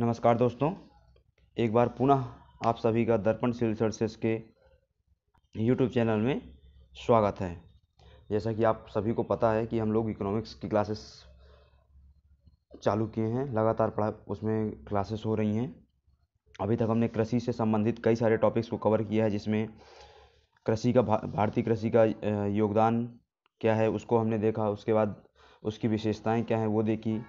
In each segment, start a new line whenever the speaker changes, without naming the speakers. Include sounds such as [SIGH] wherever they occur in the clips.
नमस्कार दोस्तों एक बार पुनः आप सभी का दर्पण सिविल सर्विसेज के यूट्यूब चैनल में स्वागत है जैसा कि आप सभी को पता है कि हम लोग इकोनॉमिक्स की क्लासेस चालू किए हैं लगातार पढ़ा उसमें क्लासेस हो रही हैं अभी तक हमने कृषि से संबंधित कई सारे टॉपिक्स को कवर किया है जिसमें कृषि का भारतीय कृषि का योगदान क्या है उसको हमने देखा उसके बाद उसकी विशेषताएं क्या हैं वो देखी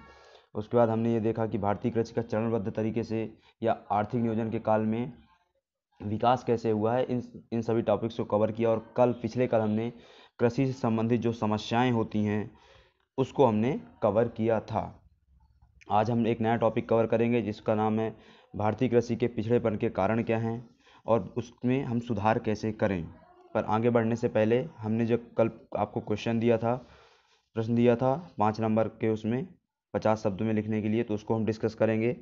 उसके बाद हमने ये देखा कि भारतीय कृषि का चरणबद्ध तरीके से या आर्थिक नियोजन के काल में विकास कैसे हुआ है इन इन सभी टॉपिक्स को कवर किया और कल पिछले कल हमने कृषि से संबंधित जो समस्याएं होती हैं उसको हमने कवर किया था आज हम एक नया टॉपिक कवर करेंगे जिसका नाम है भारतीय कृषि के पिछड़ेपन के कारण क्या हैं और उसमें हम सुधार कैसे करें पर आगे बढ़ने से पहले हमने जो कल आपको क्वेश्चन दिया था प्रश्न दिया था पाँच नंबर के उसमें पचास शब्दों में लिखने के लिए तो उसको हम डिस्कस करेंगे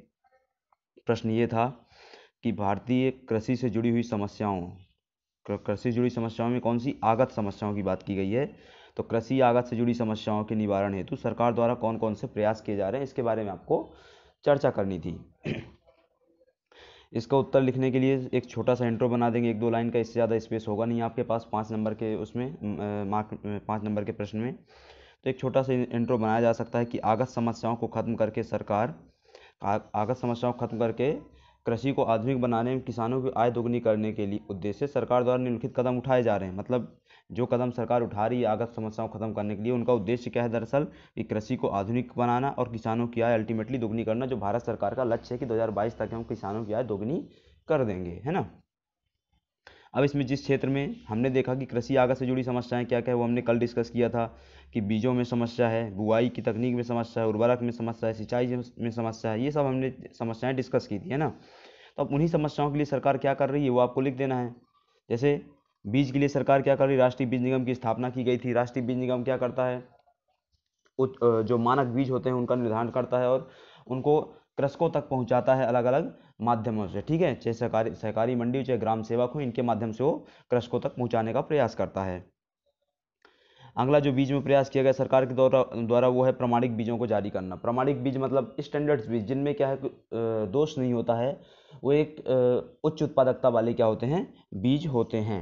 प्रश्न ये था कि भारतीय कृषि से जुड़ी हुई समस्याओं कृषि से जुड़ी समस्याओं में कौन सी आगत समस्याओं की बात की गई है तो कृषि आगत से जुड़ी समस्याओं के निवारण हेतु सरकार द्वारा कौन कौन से प्रयास किए जा रहे हैं इसके बारे में आपको चर्चा करनी थी इसका उत्तर लिखने के लिए एक छोटा सा इंट्रो बना देंगे एक दो लाइन का इससे ज़्यादा स्पेस होगा नहीं आपके पास पाँच नंबर के उसमें मार्क पाँच नंबर के प्रश्न में तो एक छोटा सा इंट्रो बनाया जा सकता है कि आगत समस्याओं को ख़त्म करके सरकार आगत समस्याओं को ख़त्म करके कृषि को आधुनिक बनाने में किसानों की आय दोगुनी करने के लिए उद्देश्य सरकार द्वारा निम्नलिखित कदम उठाए जा रहे हैं मतलब जो कदम सरकार उठा रही है आगत समस्याओं को खत्म करने के लिए उनका उद्देश्य क्या है दरअसल कि कृषि को आधुनिक बनाना और किसानों की आय अल्टीमेटली दोगुनी करना जो भारत सरकार का लक्ष्य है कि दो तक हम किसानों की आय दोगुनी कर देंगे है ना अब इसमें जिस क्षेत्र में हमने देखा कि कृषि आगत से जुड़ी समस्याएं क्या क्या है वो हमने कल डिस्कस किया था कि बीजों में समस्या है बुआई की तकनीक में समस्या है उर्वरक में समस्या है सिंचाई में समस्या है ये सब हमने समस्याएँ डिस्कस की थी है ना तो अब उन्हीं समस्याओं के लिए सरकार क्या कर रही है वो आपको लिख देना है जैसे बीज के लिए सरकार क्या कर रही है राष्ट्रीय बीज निगम की स्थापना की गई थी राष्ट्रीय बीज निगम क्या करता है जो मानक बीज होते हैं उनका निर्धारण करता है और उनको कृषकों तक पहुंचाता है अलग अलग माध्यमों से ठीक है चाहे सहकारी सहकारी मंडी चाहे ग्राम सेवक हो इनके माध्यम से वो कृषकों तक पहुंचाने का प्रयास करता है अगला जो बीज में प्रयास किया गया सरकार के द्वारा द्वारा वो है प्रमाणिक बीजों को जारी करना प्रमाणिक बीज मतलब स्टैंडर्ड्स बीज जिनमें क्या है दोष नहीं होता है वो एक उच्च उत्पादकता वाले क्या होते हैं बीज होते हैं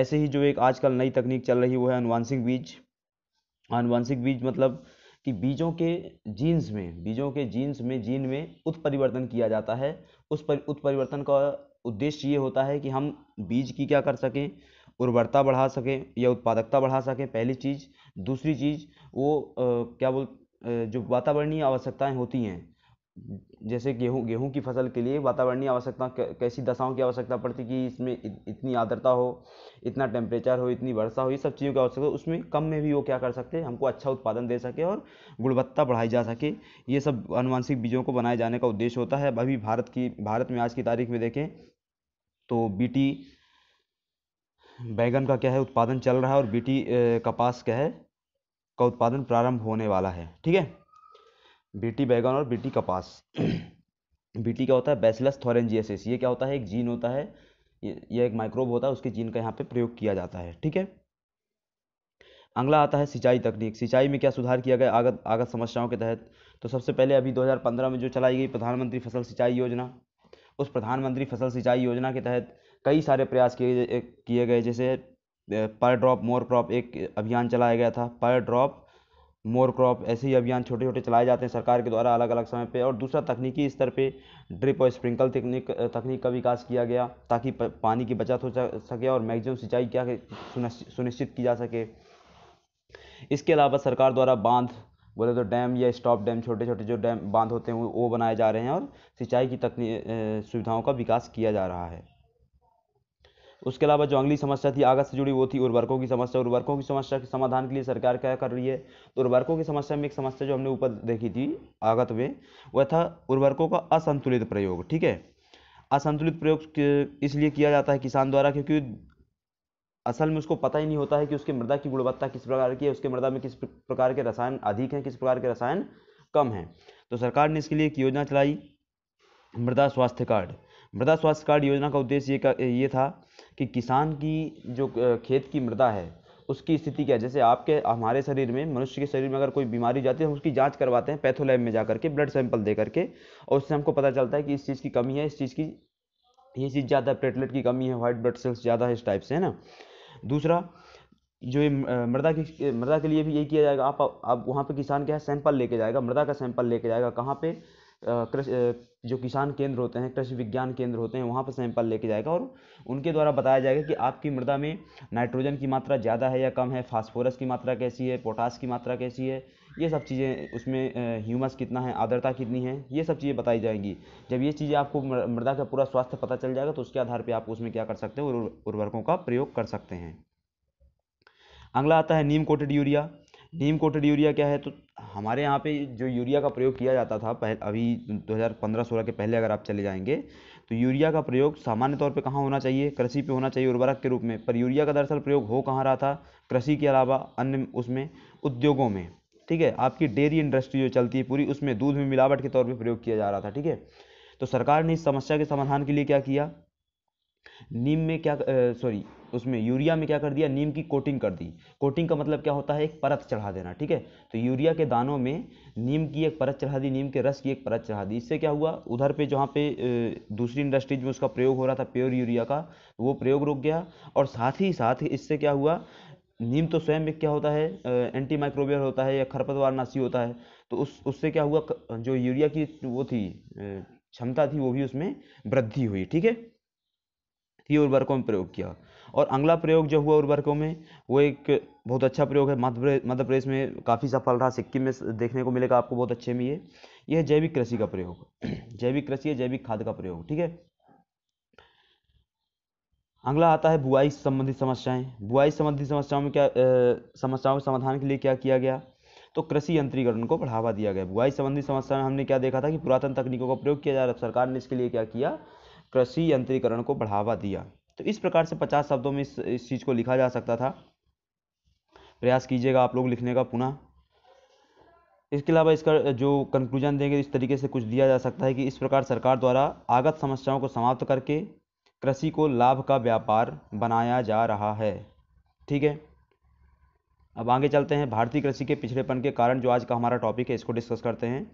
ऐसे ही जो एक आजकल नई तकनीक चल रही है वो है अनुवांशिक बीज अनुवांशिक बीज मतलब कि बीजों के जीन्स में बीजों के जीन्स में जीन में उत्परिवर्तन किया जाता है उस पर उत्परिवर्तन का उद्देश्य ये होता है कि हम बीज की क्या कर सकें उर्वरता बढ़ा सकें या उत्पादकता बढ़ा सकें पहली चीज़ दूसरी चीज़ वो क्या बोल जो वातावरणीय आवश्यकताएँ होती हैं जैसे गेहूँ गेहूँ की फसल के लिए वातावरणीय आवश्यकता कैसी दशाओं की आवश्यकता पड़ती कि इसमें इतनी आर्द्रता हो इतना टेम्परेचर हो इतनी वर्षा हो ये सब चीज़ों की आवश्यकता उसमें कम में भी वो क्या कर सकते हैं हमको अच्छा उत्पादन दे सके और गुणवत्ता बढ़ाई जा सके ये सब अनुवांशिक बीजों को बनाए जाने का उद्देश्य होता है अभी भारत की भारत में आज की तारीख में देखें तो बी बैगन का क्या है उत्पादन चल रहा है और बीटी कपास क्या है का उत्पादन प्रारंभ होने वाला है ठीक है बीटी बैगन और बीटी कपास [CLEARS THROAT] बीटी क्या होता है बैसिलस थोरेंजियसिस ये क्या होता है एक जीन होता है ये एक माइक्रोब होता है उसके जीन का यहाँ पे प्रयोग किया जाता है ठीक है अगला आता है सिंचाई तकनीक सिंचाई में क्या सुधार किया गया आगत आगत समस्याओं के तहत तो सबसे पहले अभी 2015 में जो चलाई गई प्रधानमंत्री फसल सिंचाई योजना उस प्रधानमंत्री फसल सिंचाई योजना के तहत कई सारे प्रयास किए किए गए जैसे पर ड्रॉप मोर क्रॉप एक अभियान चलाया गया था पर ड्रॉप मोर क्रॉप ऐसे ही अभियान छोटे छोटे चलाए जाते हैं सरकार के द्वारा अलग अलग समय पे और दूसरा तकनीकी स्तर पे ड्रिप और स्प्रिंकल तकनीक तकनीक का विकास किया गया ताकि पानी की बचत हो सके और मैक्सिमम सिंचाई क्या सुनिश्चित की जा सके इसके अलावा सरकार द्वारा बांध बोले तो डैम या स्टॉप डैम छोटे छोटे जो डैम बांध होते हैं वो बनाए जा रहे हैं और सिंचाई की तकनीक सुविधाओं का विकास किया जा रहा है उसके अलावा जो अगली समस्या थी आगत से जुड़ी वो थी उर्वरकों की समस्या उर्वरकों की समस्या के समाधान के लिए सरकार क्या कर रही है तो उर्वरकों की समस्या में एक समस्या जो हमने ऊपर देखी थी आगत में वह था उर्वरकों का असंतुलित प्रयोग ठीक है असंतुलित प्रयोग इसलिए किया जाता है किसान द्वारा क्योंकि असल में उसको पता ही नहीं होता है कि उसके मृदा की गुणवत्ता किस प्रकार की है उसके मृदा में किस प्रकार के रसायन अधिक हैं किस प्रकार के रसायन कम हैं तो सरकार ने इसके लिए एक योजना चलाई मृदा स्वास्थ्य कार्ड मृदा स्वास्थ्य कार्ड योजना का उद्देश्य ये, ये था कि किसान की जो खेत की मृदा है उसकी स्थिति क्या है जैसे आपके हमारे शरीर में मनुष्य के शरीर में अगर कोई बीमारी जाती है हम उसकी जांच करवाते हैं पैथोलैब में जा करके ब्लड सैंपल दे करके और उससे हमको पता चलता है कि इस चीज़ की कमी है इस चीज़ की ये चीज़ ज़्यादा प्लेटलेट की कमी है वाइट ब्लड सेल्स ज़्यादा है इस टाइप से है ना दूसरा जो ये मृदा की मृदा के लिए भी यही किया जाएगा आप आप वहाँ पर किसान क्या है सैंपल लेके जाएगा मृदा का सैंपल लेके जाएगा कहाँ पर कृषि जो किसान केंद्र होते हैं कृषि विज्ञान केंद्र होते हैं वहाँ पर सैंपल लेके जाएगा और उनके द्वारा बताया जाएगा कि आपकी मृदा में नाइट्रोजन की मात्रा ज़्यादा है या कम है फास्फोरस की मात्रा कैसी है पोटास की मात्रा कैसी है ये सब चीज़ें उसमें ह्यूमस कितना है आर्द्रता कितनी है ये सब चीज़ें बताई जाएंगी जब ये चीज़ें आपको मृदा का पूरा स्वास्थ्य पता चल जाएगा तो उसके आधार पर आप उसमें क्या कर सकते हैं उर्वरकों का प्रयोग कर सकते हैं अगला आता है neem coated urea neem coated urea क्या है तो हमारे यहाँ पे जो यूरिया का प्रयोग किया जाता था पहले अभी 2015-16 के पहले अगर आप चले जाएंगे तो यूरिया का प्रयोग सामान्य तौर पे कहाँ होना चाहिए कृषि पे होना चाहिए उर्वरक के रूप में पर यूरिया का दरअसल प्रयोग हो कहाँ रहा था कृषि के अलावा अन्य उसमें उद्योगों में ठीक है आपकी डेयरी इंडस्ट्री जो चलती है पूरी उसमें दूध में मिलावट के तौर पर प्रयोग किया जा रहा था ठीक है तो सरकार ने इस समस्या के समाधान के लिए क्या किया नीम में क्या सॉरी उसमें यूरिया में क्या कर दिया नीम की कोटिंग कर दी कोटिंग का मतलब क्या होता है एक परत चढ़ा देना ठीक है तो यूरिया के दानों में नीम की एक परत चढ़ा दी नीम के रस की एक परत चढ़ा दी इससे क्या हुआ उधर पे जहाँ पे दूसरी इंडस्ट्रीज में उसका प्रयोग हो रहा था प्योर यूरिया का वो प्रयोग रुक गया और साथ ही साथ इससे क्या हुआ नीम तो स्वयं एक क्या होता है एंटी माइक्रोबियल होता है या खरपतवार नाशी होता है तो उस उससे क्या हुआ जो यूरिया की वो थी क्षमता थी वो भी उसमें वृद्धि हुई ठीक है थी उर्वरकों में प्रयोग किया और अगला प्रयोग जो हुआ उर्वरकों में वो एक बहुत अच्छा प्रयोग है मध्य प्रदेश मध्य प्रदेश में काफ़ी सफल रहा सिक्किम में देखने को मिलेगा आपको बहुत अच्छे में ये यह जैविक कृषि का प्रयोग [CLEARS THROAT] जैविक कृषि या जैविक खाद का प्रयोग ठीक है अगला आता है बुआई संबंधी समस्याएं बुआई संबंधी समस्याओं में क्या समस्याओं के समाधान के लिए क्या किया गया तो कृषि यंत्रीकरण को बढ़ावा दिया गया बुआई संबंधी समस्या में हमने क्या देखा था कि पुरातन तकनीकों का प्रयोग किया जा रहा है सरकार ने इसके लिए क्या किया कृषि यंत्रीकरण को बढ़ावा दिया तो इस प्रकार से पचास शब्दों में इस, इस चीज़ को लिखा जा सकता था प्रयास कीजिएगा आप लोग लिखने का पुनः इसके अलावा इसका जो कंक्लूजन देंगे इस तरीके से कुछ दिया जा सकता है कि इस प्रकार सरकार द्वारा आगत समस्याओं को समाप्त करके कृषि को लाभ का व्यापार बनाया जा रहा है ठीक है अब आगे चलते हैं भारतीय कृषि के पिछड़ेपन के कारण जो आज का हमारा टॉपिक है इसको डिस्कस करते हैं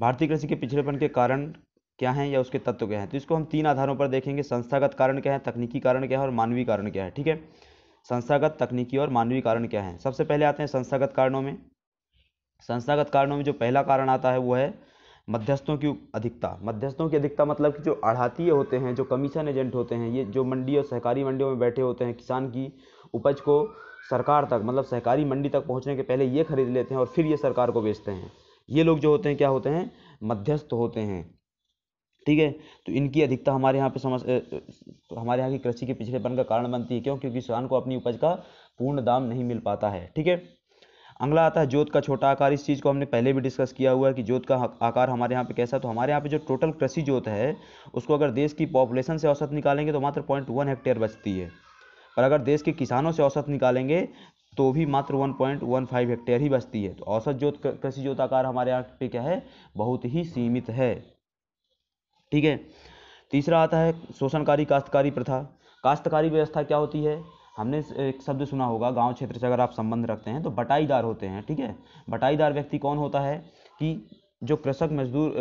भारतीय कृषि के पिछड़ेपन के कारण क्या है या उसके तत्व क्या है तो इसको हम तीन आधारों पर देखेंगे संस्थागत कारण क्या है तकनीकी कारण क्या है और मानवीय कारण क्या है ठीक है संस्थागत तकनीकी और मानवीय कारण क्या है सबसे पहले आते हैं संस्थागत कारणों में संस्थागत कारणों में जो पहला कारण आता है वो है मध्यस्थों की अधिकता मध्यस्थों की अधिकता मतलब कि जो अढ़ातीय होते हैं जो कमीशन एजेंट होते हैं ये जो मंडी और सहकारी मंडियों में बैठे होते हैं किसान की उपज को सरकार तक मतलब सहकारी मंडी तक पहुंचने के पहले ये खरीद लेते हैं और फिर ये सरकार को बेचते हैं ये लोग जो होते हैं क्या होते हैं मध्यस्थ होते हैं ठीक है तो इनकी अधिकता हमारे यहाँ पे समझ तो हमारे यहाँ की कृषि के पिछड़ेपन का कारण बनती है क्यों क्योंकि किसान को अपनी उपज का पूर्ण दाम नहीं मिल पाता है ठीक है अगला आता है जोत का छोटा आकार इस चीज़ को हमने पहले भी डिस्कस किया हुआ है कि जोत का आकार हमारे यहाँ पे कैसा तो हमारे यहाँ पे जो टोटल कृषि जोत है उसको अगर देश की पॉपुलेशन से औसत निकालेंगे तो मात्र पॉइंट वन हेक्टेयर बचती है पर अगर देश के किसानों से औसत निकालेंगे तो भी मात्र one one point five hectare ही बचती है तो औसत जोत कृषि जोत आकार हमारे यहाँ पे क्या है बहुत ही सीमित है ठीक है तीसरा आता है शोषणकारी काश्तकारी प्रथा काश्तकारी व्यवस्था क्या होती है हमने एक शब्द सुना होगा गांव क्षेत्र से अगर आप संबंध रखते हैं तो बटाईदार होते हैं ठीक है बटाईदार व्यक्ति कौन होता है कि जो कृषक मजदूर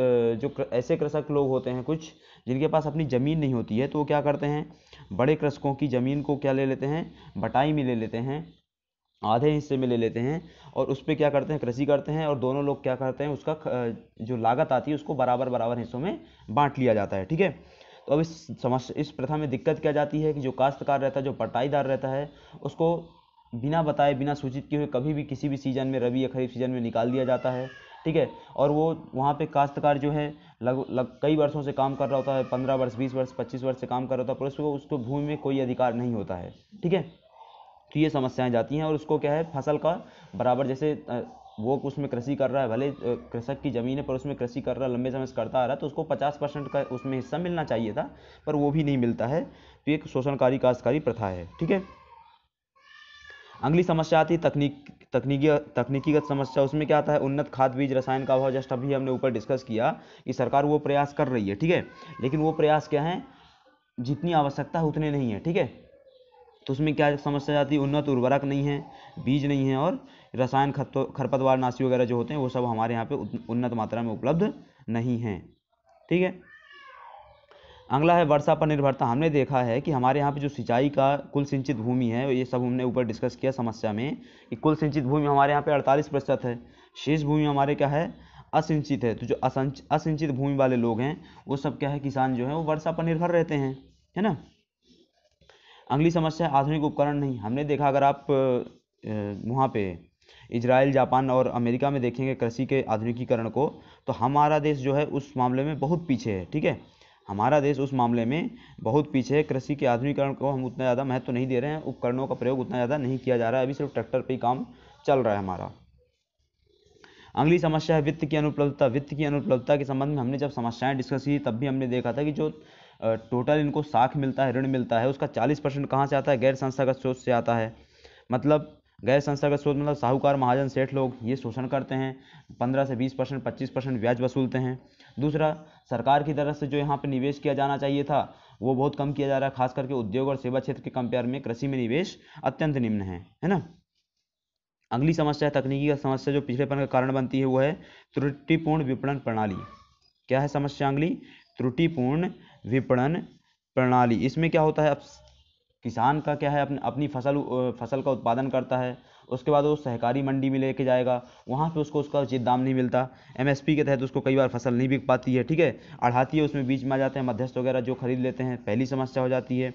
जो ऐसे कृषक लोग होते हैं कुछ जिनके पास अपनी ज़मीन नहीं होती है तो वो क्या करते हैं बड़े कृषकों की ज़मीन को क्या ले लेते हैं बटाई में ले लेते हैं आधे हिस्से में ले लेते हैं और उस पर क्या करते हैं कृषि करते हैं और दोनों लोग क्या करते हैं उसका जो लागत आती है उसको बराबर बराबर हिस्सों में बांट लिया जाता है ठीक है तो अब इस समस्या इस प्रथा में दिक्कत क्या जाती है कि जो काश्तकार रहता है जो पटाईदार रहता है उसको बिना बताए बिना सूचित किए हुए कभी भी किसी भी सीज़न में रबी या खरीफ सीज़न में निकाल दिया जाता है ठीक है और वो वहाँ पे काश्तकार जो है लग लग कई वर्षों से काम कर रहा होता है पंद्रह वर्ष बीस वर्ष पच्चीस वर्ष से काम कर रहा होता है पर उसको उसको भूमि में कोई अधिकार नहीं होता है ठीक है तो ये समस्याएं जाती हैं और उसको क्या है फसल का बराबर जैसे वो उसमें कृषि कर रहा है भले कृषक की ज़मीन है पर उसमें कृषि कर रहा है लंबे समय से करता आ रहा है तो उसको 50 परसेंट का उसमें हिस्सा मिलना चाहिए था पर वो भी नहीं मिलता है तो एक शोषणकारी काश्तकारी प्रथा है ठीक है अगली समस्या आती है तकनीक तकनीकी तकनीकीगत समस्या उसमें क्या आता है उन्नत खाद बीज रसायन का अभाव जस्ट अभी हमने ऊपर डिस्कस किया कि सरकार वो प्रयास कर रही है ठीक है लेकिन वो प्रयास क्या है जितनी आवश्यकता है उतने नहीं है ठीक है तो उसमें क्या समस्या जाती है उन्नत उर्वरक नहीं है बीज नहीं है और रसायन खतो खरपतवार नाशी वगैरह जो होते हैं वो सब हमारे यहाँ पे उन्नत मात्रा में उपलब्ध नहीं हैं ठीक है अगला है वर्षा पर निर्भरता हमने देखा है कि हमारे यहाँ पे जो सिंचाई का कुल सिंचित भूमि है ये सब हमने ऊपर डिस्कस किया समस्या में कि कुल सिंचित भूमि हमारे यहाँ पे अड़तालीस प्रतिशत है शेष भूमि हमारे क्या है असिंचित है तो जो असंच, असिंचित भूमि वाले लोग हैं वो सब क्या है किसान जो है वो वर्षा पर निर्भर रहते हैं है ना अगली समस्या आधुनिक उपकरण नहीं हमने देखा अगर आप वहाँ पे इजराइल जापान और अमेरिका में देखेंगे कृषि के आधुनिकीकरण को तो हमारा देश जो है उस मामले में बहुत पीछे है ठीक है हमारा देश उस मामले में बहुत पीछे है कृषि के आधुनिकीकरण को हम उतना ज़्यादा महत्व तो नहीं दे रहे हैं उपकरणों का प्रयोग उतना ज़्यादा नहीं किया जा रहा है अभी सिर्फ ट्रैक्टर पर ही काम चल रहा है हमारा अगली समस्या है वित्त की अनुपलब्धता वित्त की अनुपलब्धता के संबंध में हमने जब समस्याएं डिस्कस की तब भी हमने देखा था कि जो टोटल इनको साख मिलता है ऋण मिलता है उसका चालीस परसेंट कहाँ से आता है गैर संस्थागत स्रोत से आता है मतलब गैर संस्थागत स्रोत मतलब साहूकार महाजन सेठ लोग ये शोषण करते हैं पंद्रह से बीस परसेंट पच्चीस परसेंट ब्याज वसूलते हैं दूसरा सरकार की तरफ से जो यहाँ पर निवेश किया जाना चाहिए था वो बहुत कम किया जा रहा है खास करके उद्योग और सेवा क्षेत्र के कंपेयर में कृषि में निवेश अत्यंत निम्न है है ना अगली समस्या तकनीकी का समस्या जो पिछलेपन का कारण बनती है वो है त्रुटिपूर्ण विपणन प्रणाली क्या है समस्या अगली त्रुटिपूर्ण विपणन प्रणाली इसमें क्या होता है अब किसान का क्या है अपने अपनी फसल फसल का उत्पादन करता है उसके बाद वो सहकारी मंडी में लेके जाएगा वहाँ पे उसको उसका उचित दाम नहीं मिलता एमएसपी के तहत उसको कई बार फसल नहीं बिक पाती है ठीक है अढ़ाती है उसमें बीच में आ जाते हैं मध्यस्थ वगैरह जो खरीद लेते हैं पहली समस्या हो जाती है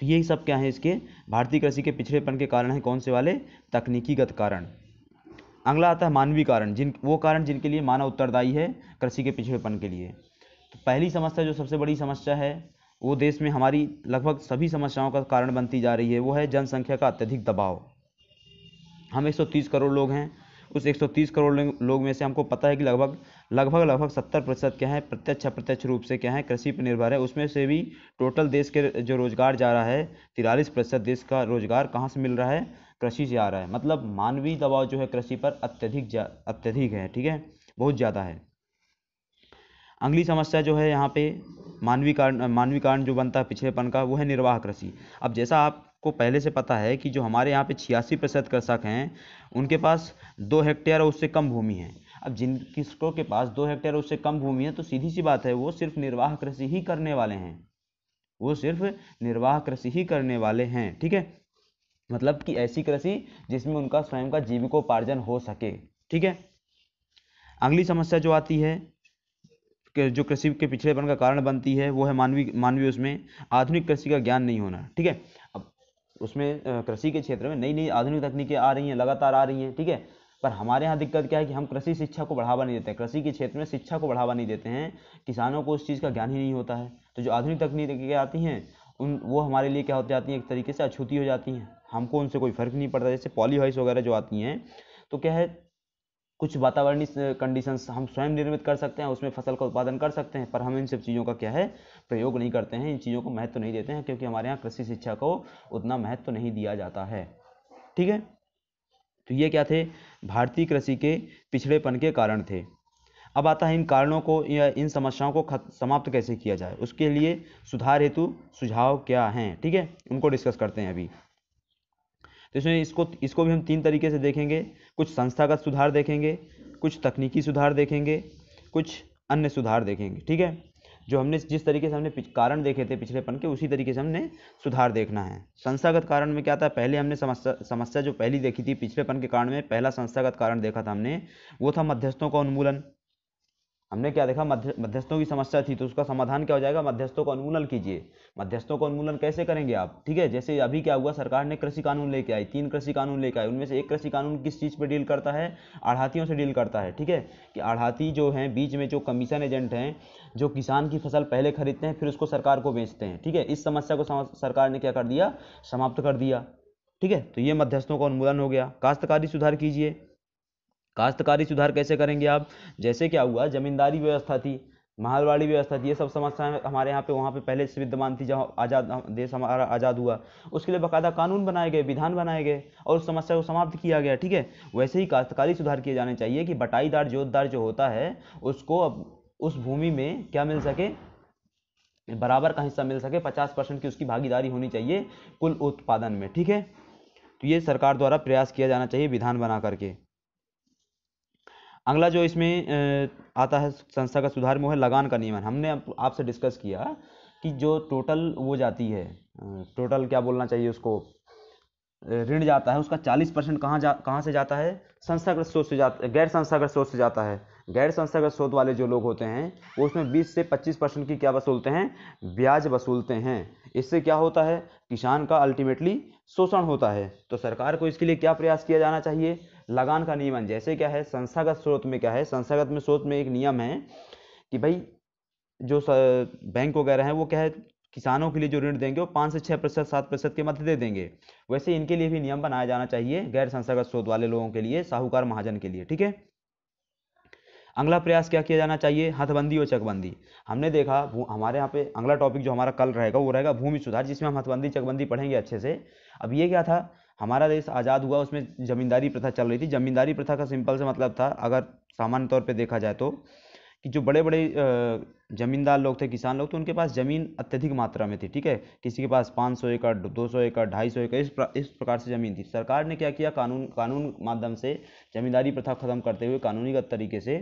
तो यही सब क्या है इसके भारतीय कृषि के पिछड़ेपन के कारण हैं कौन से वाले तकनीकीगत कारण अगला आता है मानवीय कारण जिन वो कारण जिनके लिए मानव उत्तरदायी है कृषि के पिछड़ेपन के लिए तो पहली समस्या जो सबसे बड़ी समस्या है वो देश में हमारी लगभग सभी समस्याओं का कारण बनती जा रही है वो है जनसंख्या का अत्यधिक दबाव हम 130 करोड़ लोग हैं उस 130 करोड़ लोग में से हमको पता है कि लगभग लगभग लगभग 70 प्रतिशत क्या है प्रत्यक्ष अप्रत्यक्ष रूप से क्या है कृषि पर निर्भर है उसमें से भी टोटल देश के जो रोजगार जा रहा है तिरालीस प्रतिशत देश का रोजगार कहाँ से मिल रहा है कृषि से आ रहा है मतलब मानवीय दबाव जो है कृषि पर अत्यधिक अत्यधिक है ठीक है बहुत ज़्यादा है अगली समस्या जो है यहाँ पे मानवीय कारण मानवीय कारण जो बनता है पिछड़ेपन का वो है निर्वाह कृषि अब जैसा आपको पहले से पता है कि जो हमारे यहाँ पे छियासी प्रतिशत कृषक हैं उनके पास दो हेक्टेयर और उससे कम भूमि है अब जिन किसकों के पास दो हेक्टेयर उससे कम भूमि है तो सीधी सी बात है वो सिर्फ निर्वाह कृषि ही करने वाले हैं वो सिर्फ निर्वाह कृषि ही करने वाले हैं ठीक है मतलब कि ऐसी कृषि जिसमें उनका स्वयं का जीविकोपार्जन हो सके ठीक है अगली समस्या जो आती है जो कृषि के पिछड़ेपन का कारण बनती है वो है मानवीय मानवीय उसमें आधुनिक कृषि का ज्ञान नहीं होना ठीक है अब उसमें कृषि के क्षेत्र में नई नई आधुनिक तकनीकें आ रही हैं लगातार आ रही हैं ठीक है थीके? पर हमारे यहाँ दिक्कत क्या है कि हम कृषि शिक्षा को बढ़ावा नहीं देते कृषि के क्षेत्र में शिक्षा को बढ़ावा नहीं देते हैं किसानों को उस चीज़ का ज्ञान ही नहीं होता है तो जो आधुनिक तकनीकें आती हैं उन वो हमारे लिए क्या होती जाती हैं एक तरीके से अछूती हो जाती हैं हमको उनसे कोई फ़र्क नहीं पड़ता जैसे पॉलीहाइस वगैरह जो आती हैं तो क्या है कुछ वातावरणीय कंडीशन हम स्वयं निर्मित कर सकते हैं उसमें फसल का उत्पादन कर सकते हैं पर हम इन सब चीज़ों का क्या है प्रयोग नहीं करते हैं इन चीज़ों को महत्व तो नहीं देते हैं क्योंकि हमारे यहाँ कृषि शिक्षा को उतना महत्व तो नहीं दिया जाता है ठीक है तो ये क्या थे भारतीय कृषि के पिछड़ेपन के कारण थे अब आता है इन कारणों को या इन समस्याओं को खत, समाप्त कैसे किया जाए उसके लिए सुधार हेतु सुझाव क्या हैं ठीक है उनको डिस्कस करते हैं अभी तो इसमें इसको इसको भी हम तीन तरीके से देखेंगे कुछ संस्थागत सुधार देखेंगे कुछ तकनीकी सुधार देखेंगे कुछ अन्य सुधार देखेंगे ठीक है जो हमने जिस तरीके से हमने कारण देखे थे पिछलेपन के उसी तरीके से हमने सुधार देखना है संस्थागत कारण में क्या था पहले हमने समस्या समस्या जो पहली देखी थी पिछलेपन के कारण में पहला संस्थागत कारण देखा था हमने वो था मध्यस्थों का उन्मूलन हमने क्या देखा मध्य मध्यस्थों की समस्या थी तो उसका समाधान क्या हो जाएगा मध्यस्थों को उन्मूलन कीजिए मध्यस्थों को उन्मूलन कैसे करेंगे आप ठीक है जैसे अभी क्या हुआ सरकार ने कृषि कानून लेके आई तीन कृषि कानून लेके आए उनमें से एक कृषि कानून किस चीज़ पे डील करता है आढ़ातियों से डील करता है ठीक है कि आढ़ाती जो हैं बीच में जो कमीशन एजेंट हैं जो किसान की फसल पहले खरीदते हैं फिर उसको सरकार को बेचते हैं ठीक है इस समस्या को सरकार ने क्या कर दिया समाप्त कर दिया ठीक है तो ये मध्यस्थों का उन्मूलन हो गया काश्तकारी सुधार कीजिए काश्तकारी सुधार कैसे करेंगे आप जैसे क्या हुआ जमींदारी व्यवस्था थी महालवाड़ी व्यवस्था थी ये सब समस्याएं हमारे यहाँ पे वहाँ पे पहले से विद्यमान थी जहाँ आज़ाद देश हमारा आज़ाद हुआ उसके लिए बाकायदा कानून बनाए गए विधान बनाए गए और उस समस्या को समाप्त किया गया ठीक है वैसे ही काश्तकारी सुधार किए जाने चाहिए कि बटाईदार जोतदार जो होता है उसको अब उस भूमि में क्या मिल सके बराबर का हिस्सा मिल सके पचास परसेंट की उसकी भागीदारी होनी चाहिए कुल उत्पादन में ठीक है तो ये सरकार द्वारा प्रयास किया जाना चाहिए विधान बना करके अगला जो इसमें आता है संस्था का सुधार में वो है लगान का नियमन हमने आपसे डिस्कस किया कि जो टोटल वो जाती है टोटल क्या बोलना चाहिए उसको ऋण जाता है उसका 40 परसेंट कहाँ जा कहाँ से जाता है संस्थागत स्रोत से जाता है गैर संस्थागत स्रोत से जाता है गैर संस्थागत स्रोत वाले जो लोग होते हैं वो उसमें 20 से 25 परसेंट की क्या वसूलते हैं ब्याज वसूलते हैं इससे क्या होता है किसान का अल्टीमेटली शोषण होता है तो सरकार को इसके लिए क्या प्रयास किया जाना चाहिए लगान का नियमन जैसे क्या है संस्थागत स्रोत में क्या है संस्थागत में स्रोत में एक नियम है कि भाई जो बैंक वगैरह हैं वो क्या है किसानों के लिए जो ऋण देंगे वो पाँच से छः प्रतिशत सात प्रतिशत के मध्य दे देंगे वैसे इनके लिए भी नियम बनाया जाना चाहिए गैर संस्थागत स्रोत वाले लोगों के लिए साहूकार महाजन के लिए ठीक है अगला प्रयास क्या किया जाना चाहिए हथबंदी और चकबंदी हमने देखा हमारे यहाँ पे अगला टॉपिक जो हमारा कल रहेगा वो रहेगा भूमि सुधार जिसमें हम हथबंदी चकबंदी पढ़ेंगे अच्छे से अब ये क्या था हमारा देश आज़ाद हुआ उसमें ज़मींदारी प्रथा चल रही थी ज़मींदारी प्रथा का सिंपल से मतलब था अगर सामान्य तौर पे देखा जाए तो कि जो बड़े बड़े ज़मींदार लोग थे किसान लोग थे उनके पास ज़मीन अत्यधिक मात्रा में थी ठीक है किसी के पास 500 एकड़ 200 एकड़ 250 एकड़ इस प्र, इस प्रकार से ज़मीन थी सरकार ने क्या किया कानून कानून माध्यम से ज़मींदारी प्रथा ख़त्म करते हुए कानूनीगत तरीके से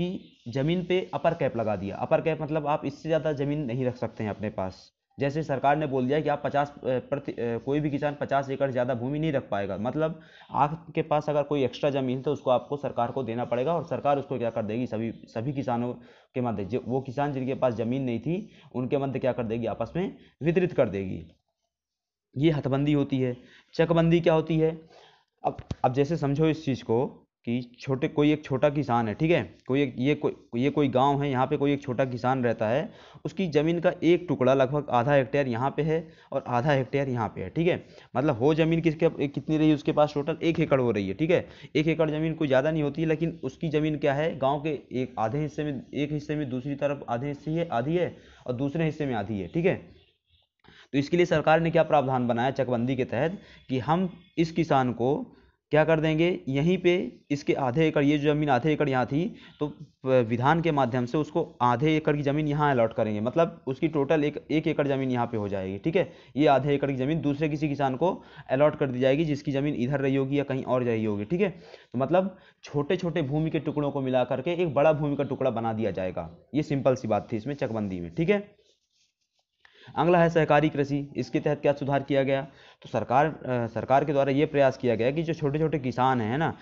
कि ज़मीन पे अपर कैप लगा दिया अपर कैप मतलब आप इससे ज़्यादा ज़मीन नहीं रख सकते हैं अपने पास जैसे सरकार ने बोल दिया कि आप पचास प्रति कोई भी किसान पचास एकड़ ज़्यादा भूमि नहीं रख पाएगा मतलब आपके पास अगर कोई एक्स्ट्रा ज़मीन तो उसको आपको सरकार को देना पड़ेगा और सरकार उसको क्या कर देगी सभी सभी किसानों के मध्य जो वो किसान जिनके पास ज़मीन नहीं थी उनके मध्य क्या कर देगी आपस में वितरित कर देगी ये हथबंदी होती है चकबंदी क्या होती है अब अब जैसे समझो इस चीज़ को कि छोटे कोई एक छोटा किसान है ठीक है कोई एक ये कोई ये कोई गांव है यहाँ पे कोई एक छोटा किसान रहता है उसकी ज़मीन का एक टुकड़ा लगभग आधा हेक्टेयर यहाँ पे है और आधा हेक्टेयर यहाँ पे है ठीक है मतलब हो ज़मीन किसके कितनी रही उसके पास टोटल एक एकड़ हो रही है ठीक है एक एकड़ ज़मीन कोई ज़्यादा नहीं होती है लेकिन उसकी ज़मीन क्या है गाँव के एक आधे हिस्से में एक हिस्से में दूसरी तरफ आधे हिस्से है आधी है और दूसरे हिस्से में आधी है ठीक है तो इसके लिए सरकार ने क्या प्रावधान बनाया चकबंदी के तहत कि हम इस किसान को क्या कर देंगे यहीं पे इसके आधे एकड़ ये जो ज़मीन आधे एकड़ यहाँ थी तो विधान के माध्यम से उसको आधे एकड़ की ज़मीन यहाँ अलॉट करेंगे मतलब उसकी टोटल एक एक एकड़ ज़मीन यहाँ पे हो जाएगी ठीक है ये आधे एकड़ की ज़मीन दूसरे किसी किसान को अलॉट कर दी जाएगी जिसकी ज़मीन इधर रही होगी या कहीं और रही होगी ठीक है तो मतलब छोटे छोटे भूमि के टुकड़ों को मिला करके एक बड़ा भूमि का टुकड़ा बना दिया जाएगा ये सिंपल सी बात थी इसमें चकबंदी में ठीक है अगला है सहकारी कृषि इसके तहत क्या सुधार किया गया तो सरकार सरकार के द्वारा ये प्रयास किया गया कि जो छोटे छोटे किसान हैं ना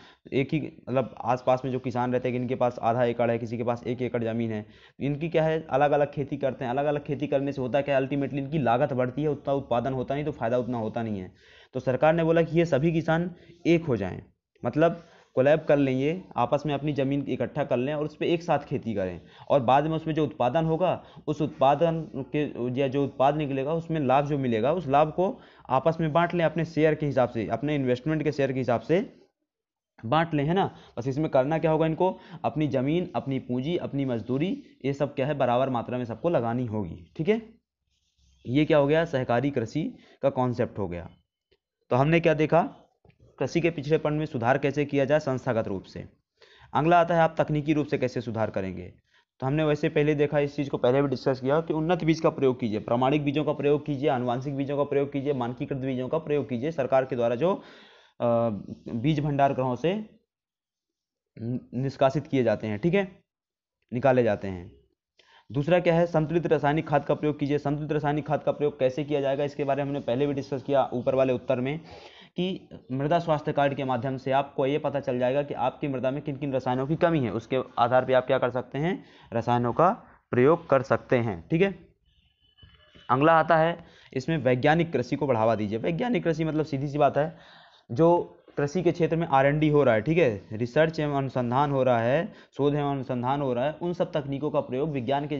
एक ही मतलब आसपास में जो किसान रहते हैं इनके पास आधा एकड़ है किसी के पास एक एकड़ ज़मीन है इनकी क्या है अलग अलग खेती करते हैं अलग अलग खेती करने से होता है क्या है अल्टीमेटली इनकी लागत बढ़ती है उतना उत्पादन होता नहीं तो फ़ायदा उतना होता नहीं है तो सरकार ने बोला कि ये सभी किसान एक हो जाएँ मतलब कोलैब कर लेंगे आपस में अपनी ज़मीन इकट्ठा कर लें और उस पर एक साथ खेती करें और बाद में उसमें जो उत्पादन होगा उस उत्पादन के या जो उत्पाद निकलेगा उसमें लाभ जो मिलेगा उस लाभ को आपस में बांट लें अपने शेयर के हिसाब से अपने इन्वेस्टमेंट के शेयर के हिसाब से बांट लें है ना बस इसमें करना क्या होगा इनको अपनी ज़मीन अपनी पूंजी अपनी मजदूरी ये सब क्या है बराबर मात्रा में सबको लगानी होगी ठीक है ये क्या हो गया सहकारी कृषि का कॉन्सेप्ट हो गया तो हमने क्या देखा कृषि के पिछड़ेपन में सुधार कैसे किया जाए संस्थागत रूप से अगला आता है आप तकनीकी रूप से कैसे सुधार करेंगे तो हमने वैसे पहले देखा इस चीज़ को पहले भी डिस्कस किया कि उन्नत बीज का प्रयोग कीजिए प्रामाणिक बीजों का प्रयोग कीजिए अनुवांशिक बीजों का प्रयोग कीजिए मानकीकृत बीजों का प्रयोग कीजिए सरकार के द्वारा जो बीज भंडार ग्रहों से निष्कासित किए जाते हैं ठीक है निकाले जाते हैं दूसरा क्या है संतुलित रासायनिक खाद का प्रयोग कीजिए संतुलित रासायनिक खाद का प्रयोग कैसे किया जाएगा इसके बारे में हमने पहले भी डिस्कस किया ऊपर वाले उत्तर में कि मृदा स्वास्थ्य कार्ड के माध्यम से आपको ये पता चल जाएगा कि आपकी मृदा में किन किन रसायनों की कमी है उसके आधार पर आप क्या कर सकते हैं रसायनों का प्रयोग कर सकते हैं ठीक है अगला आता है इसमें वैज्ञानिक कृषि को बढ़ावा दीजिए वैज्ञानिक कृषि मतलब सीधी सी बात है जो कृषि के क्षेत्र में आर हो रहा है ठीक है रिसर्च एवं अनुसंधान हो रहा है शोध एवं अनुसंधान हो रहा है उन सब तकनीकों का प्रयोग विज्ञान के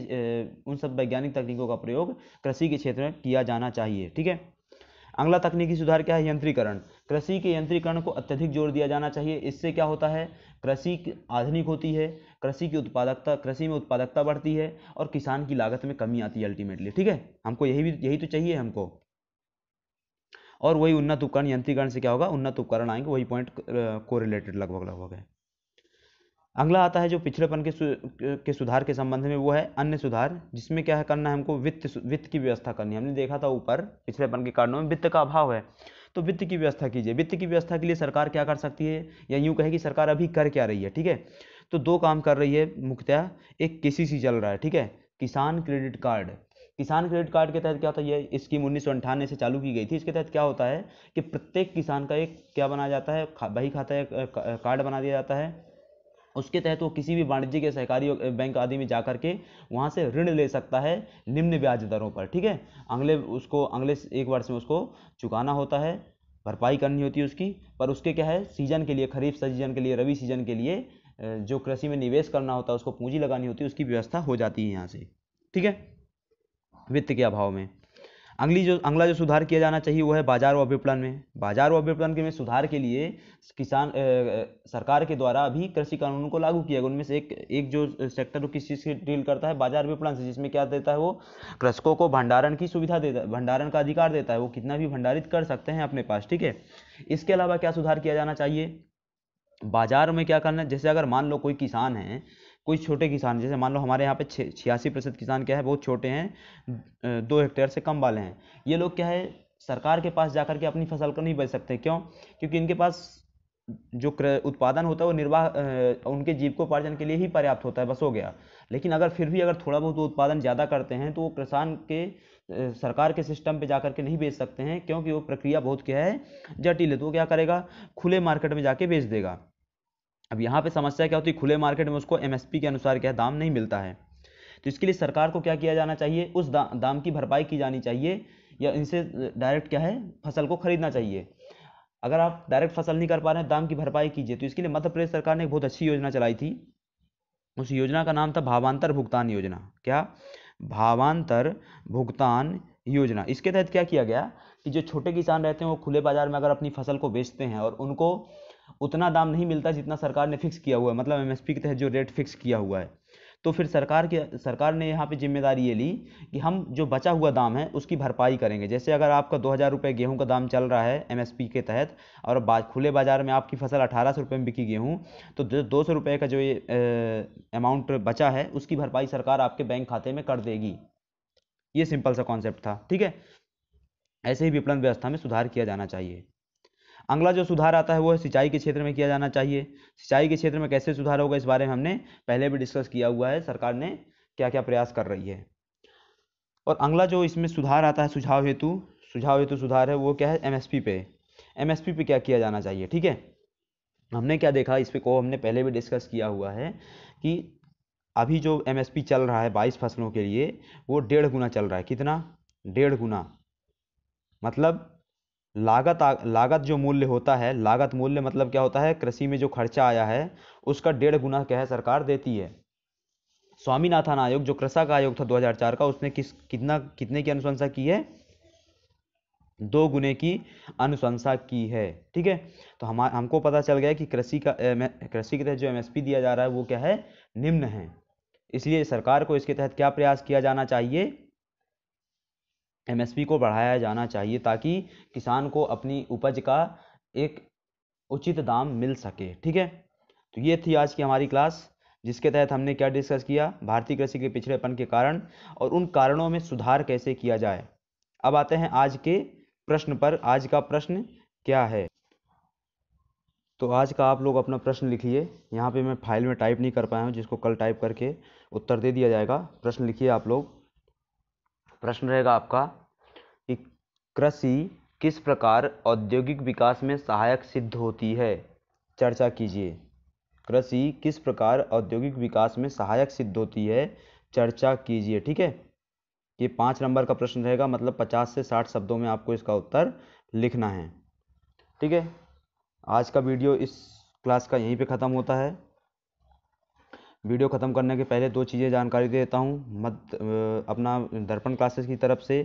उन सब वैज्ञानिक तकनीकों का प्रयोग कृषि के क्षेत्र में किया जाना चाहिए ठीक है अगला तकनीकी सुधार क्या है यंत्रीकरण कृषि के यंत्रीकरण को अत्यधिक जोर दिया जाना चाहिए इससे क्या होता है कृषि आधुनिक होती है कृषि की उत्पादकता कृषि में उत्पादकता बढ़ती है और किसान की लागत में कमी आती है अल्टीमेटली ठीक है हमको यही भी यही तो चाहिए हमको और वही उन्नत उपकरण यंत्रीकरण से क्या होगा उन्नत उपकरण आएंगे वही पॉइंट को लगभग लगभग है अगला आता है जो पिछड़ेपन के सु, के सुधार के संबंध में वो है अन्य सुधार जिसमें क्या है करना है हमको वित्त वित्त की व्यवस्था करनी है हमने देखा था ऊपर पिछड़ेपन के कारणों में वित्त का अभाव है तो वित्त की व्यवस्था कीजिए वित्त की व्यवस्था के लिए सरकार क्या कर सकती है या यूँ कहे कि सरकार अभी कर क्या रही है ठीक है तो दो काम कर रही है मुख्यतः एक के चल रहा है ठीक है Kisan credit card Kisan credit card के तहत क्या होता है ये स्कीम उन्नीस से चालू की गई थी इसके तहत क्या होता है कि प्रत्येक किसान का एक क्या बनाया जाता है बही खाता है कार्ड बना दिया जाता है उसके तहत वो किसी भी वाणिज्य के सहकारी बैंक आदि में जाकर के वहाँ से ऋण ले सकता है निम्न ब्याज दरों पर ठीक है अगले उसको अगले एक वर्ष में उसको चुकाना होता है भरपाई करनी होती है उसकी पर उसके क्या है सीजन के लिए खरीफ सीजन के लिए रबी सीजन के लिए जो कृषि में निवेश करना होता है उसको पूंजी लगानी होती है उसकी व्यवस्था हो जाती है यहाँ से ठीक है वित्त के अभाव में अगली जो अगला जो सुधार किया जाना चाहिए वो है बाजार व विपणन में बाजार व विपणन में सुधार के लिए किसान ए, सरकार के द्वारा अभी कृषि कानूनों को लागू किया गया उनमें से एक एक जो सेक्टर वो किस चीज़ से डील करता है बाजार विपणन से जिसमें क्या देता है वो कृषकों को भंडारण की सुविधा देता है भंडारण का अधिकार देता है वो कितना भी भंडारित कर सकते हैं अपने पास ठीक है इसके अलावा क्या सुधार किया जाना चाहिए बाजार में क्या करना है जैसे अगर मान लो कोई किसान है कोई छोटे किसान जैसे मान लो हमारे यहाँ पे छियासी प्रतिशत किसान क्या है बहुत छोटे हैं दो हेक्टेयर से कम वाले हैं ये लोग क्या है सरकार के पास जाकर के अपनी फसल को नहीं बेच सकते क्यों क्योंकि इनके पास जो उत्पादन होता है वो निर्वाह उनके जीविकोपार्जन के लिए ही पर्याप्त होता है बस हो गया लेकिन अगर फिर भी अगर थोड़ा बहुत उत्पादन ज़्यादा करते हैं तो वो किसान के सरकार के सिस्टम पे जा के नहीं बेच सकते हैं क्योंकि वो प्रक्रिया बहुत क्या है जटिल है तो वो क्या करेगा खुले मार्केट में जाके बेच देगा अब यहाँ पे समस्या क्या होती है खुले मार्केट में उसको एमएसपी के अनुसार क्या दाम नहीं मिलता है तो इसके लिए सरकार को क्या किया जाना चाहिए उस दा, दाम की भरपाई की जानी चाहिए या इनसे डायरेक्ट क्या है फसल को खरीदना चाहिए अगर आप डायरेक्ट फसल नहीं कर पा रहे हैं दाम की भरपाई कीजिए तो इसके लिए मध्य प्रदेश सरकार ने एक बहुत अच्छी योजना चलाई थी उस योजना का नाम था भावान्तर भुगतान योजना क्या भावान्तर भुगतान योजना इसके तहत क्या किया गया कि जो छोटे किसान रहते हैं वो खुले बाजार में अगर अपनी फसल को बेचते हैं और उनको उतना दाम नहीं मिलता जितना सरकार ने फिक्स किया हुआ है मतलब एमएसपी के तहत जो रेट फिक्स किया हुआ है तो फिर सरकार के सरकार ने यहाँ पे जिम्मेदारी ये ली कि हम जो बचा हुआ दाम है उसकी भरपाई करेंगे जैसे अगर आपका दो हज़ार रुपये गेहूँ का दाम चल रहा है एमएसपी के तहत और बा, खुले बाज़ार में आपकी फसल अठारह सौ रुपये में बिकी गेहूँ तो जो दो सौ रुपये का जो ये अमाउंट बचा है उसकी भरपाई सरकार आपके बैंक खाते में कर देगी ये सिंपल सा कॉन्सेप्ट था ठीक है ऐसे ही विपणन व्यवस्था में सुधार किया जाना चाहिए अगला जो सुधार आता है वो है सिंचाई के क्षेत्र में किया जाना चाहिए सिंचाई के क्षेत्र में कैसे सुधार होगा इस बारे में हमने पहले भी डिस्कस किया हुआ है सरकार ने क्या क्या प्रयास कर रही है और अगला जो इसमें सुधार आता है सुझाव हेतु सुझाव हेतु सुधार है वो क्या है एमएसपी पे एमएसपी पे क्या किया जाना चाहिए ठीक है हमने क्या देखा इस पर को हमने पहले भी डिस्कस किया हुआ है कि अभी जो एमएसपी चल रहा है बाईस फसलों के लिए वो डेढ़ गुना चल रहा है कितना डेढ़ गुना मतलब लागत लागत जो मूल्य होता है लागत मूल्य मतलब क्या होता है कृषि में जो खर्चा आया है उसका डेढ़ गुना क्या है सरकार देती है स्वामीनाथन आयोग जो कृषक आयोग था 2004 का उसने किस कितना कितने की अनुशंसा की है दो गुने की अनुशंसा की है ठीक है तो हम हमको पता चल गया कि कृषि का कृषि के तहत जो एमएसपी दिया जा रहा है वो क्या है निम्न है इसलिए सरकार को इसके तहत क्या प्रयास किया जाना चाहिए एमएसपी को बढ़ाया जाना चाहिए ताकि किसान को अपनी उपज का एक उचित दाम मिल सके ठीक है तो ये थी आज की हमारी क्लास जिसके तहत हमने क्या डिस्कस किया भारतीय कृषि के पिछड़ेपन के कारण और उन कारणों में सुधार कैसे किया जाए अब आते हैं आज के प्रश्न पर आज का प्रश्न क्या है तो आज का आप लोग अपना प्रश्न लिखिए यहाँ पे मैं फाइल में टाइप नहीं कर पाया हूँ जिसको कल टाइप करके उत्तर दे दिया जाएगा प्रश्न लिखिए आप लोग प्रश्न रहेगा आपका कि कृषि किस प्रकार औद्योगिक विकास में सहायक सिद्ध होती है चर्चा कीजिए कृषि किस प्रकार औद्योगिक विकास में सहायक सिद्ध होती है चर्चा कीजिए ठीक है ये पाँच नंबर का प्रश्न रहेगा मतलब पचास से साठ शब्दों में आपको इसका उत्तर लिखना है ठीक है आज का वीडियो इस क्लास का यहीं पे ख़त्म होता है वीडियो ख़त्म करने के पहले दो चीज़ें जानकारी दे देता हूँ मत अपना दर्पण क्लासेस की तरफ से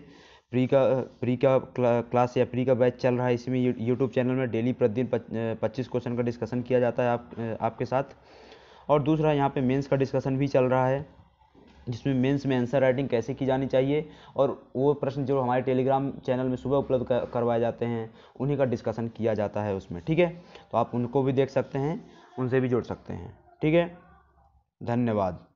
प्री का प्री का क्लास या प्री का बैच चल रहा है इसमें यूट्यूब चैनल में डेली प्रतिदिन पच्चीस क्वेश्चन का डिस्कशन किया जाता है आप आपके साथ और दूसरा यहाँ पे मेंस का डिस्कशन भी चल रहा है जिसमें मेंस में आंसर राइटिंग कैसे की जानी चाहिए और वो प्रश्न जो हमारे टेलीग्राम चैनल में सुबह उपलब्ध करवाए जाते हैं उन्हीं का डिस्कशन किया जाता है उसमें ठीक है तो आप उनको भी देख सकते हैं उनसे भी जुड़ सकते हैं ठीक है धन्यवाद